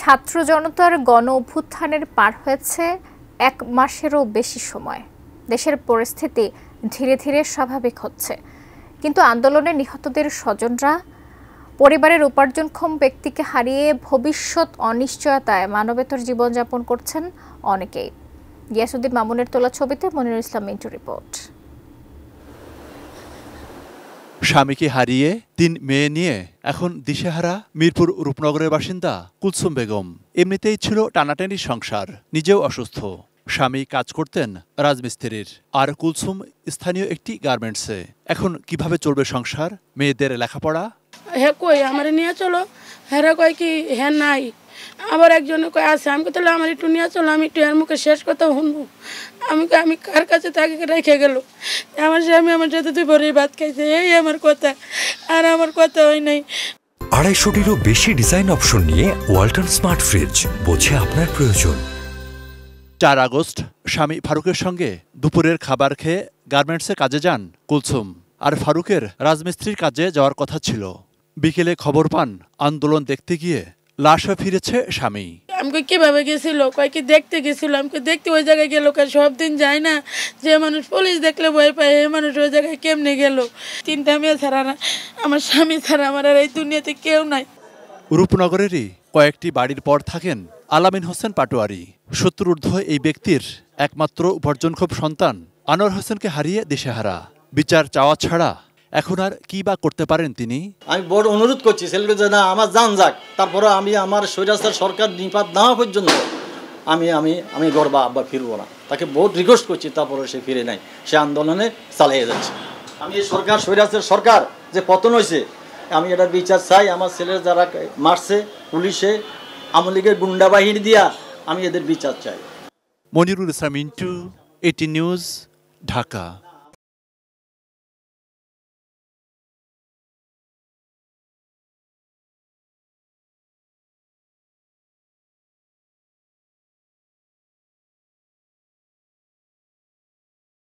ছাত্র জনতার গণ অভ্যুত্থানের পার হয়েছে এক মাসেরও বেশি সময় দেশের পরিস্থিতি ধীরে ধীরে স্বাভাবিক হচ্ছে কিন্তু আন্দোলনে নিহতদের স্বজনরা পরিবারের উপার্জনক্ষম ব্যক্তিকে হারিয়ে ভবিষ্যৎ অনিশ্চয়তায় মানবেতর জীবনযাপন করছেন অনেকেই গিয়াসুদ্দিন মামুনের তোলা ছবিতে মনির ইসলাম মিন্টু রিপোর্ট স্বামীকে হারিয়ে তিন মেয়ে নিয়ে এখন দিশেহারা মিরপুর রূপনগরের বাসিন্দা কুলসুম বেগম এমনিতেই ছিল টানাটানির সংসার নিজেও অসুস্থ স্বামী কাজ করতেন রাজমিস্ত্রির আর কুলসুম স্থানীয় একটি গার্মেন্টসে এখন কিভাবে চলবে সংসার মেয়েদের লেখাপড়া হ্যাঁ কই আমার নিয়ে চলো হ্যাঁ কয় কি হ্যাঁ নাই আবার একজন কয়ে আসে আমি তাহলে আমার একটু নিয়ে চলো আমি একটু এর মুখে শেষ কথা শুনবো আমি আমি কার কাছে তাকে রেখে গেল আমার স্বামী আমার সাথে তুই ভরে ভাত খাইছে এই আমার কথা আর আমার কথা হয় নাই আড়াইশোটিরও বেশি ডিজাইন অপশন নিয়ে ওয়াল্টন স্মার্ট ফ্রিজ বোঝে আপনার প্রয়োজন চার আগস্ট স্বামী ফারুকের সঙ্গে দুপুরের খাবার খেয়ে গার্মেন্টসে কাজে যান কুলসুম আর ফারুকের রাজমিস্ত্রির কাজে যাওয়ার কথা ছিল বিকেলে খবর পান আন্দোলন দেখতে গিয়ে লাশও ফিরেছে স্বামী আমাকে কিভাবে গেছিল কয়েকে দেখতে গেছিল আমাকে দেখতে ওই জায়গায় গেল কারণ সব দিন যায় না যে মানুষ পুলিশ দেখলে ভয় পায় এই মানুষ ওই জায়গায় কেমনে গেল তিনটা মেয়ে ছাড়া না আমার স্বামী ছাড়া আমার আর এই দুনিয়াতে কেউ নাই রূপনগরেরই কয়েকটি বাড়ির পর থাকেন আলামিন হোসেন পাটোয়ারি শত্রুর্ধ এই ব্যক্তির একমাত্র খুব সন্তান আনোয়ার হোসেনকে হারিয়ে দিশেহারা বিচার চাওয়া ছাড়া এখন আর কী বা করতে পারেন তিনি আমি বড় অনুরোধ করছি ছেলেটা না আমার যান যাক তারপরে আমি আমার সৈরাস্তার সরকার নিপাত না পর্যন্ত আমি আমি আমি গর্বা আব্বা ফিরবো না তাকে বহুত রিকোয়েস্ট করছি তারপরে সে ফিরে নাই সে আন্দোলনে চালিয়ে যাচ্ছে আমি সরকার সৈরাজের সরকার যে পতন হয়েছে আমি এটার বিচার চাই আমার ছেলের যারা মারছে পুলিশে আওয়ামী লীগের গুন্ডা বাহিনী দিয়া আমি এদের বিচার চাই মনিরুল ইসলাম ইন্টু এটি নিউজ ঢাকা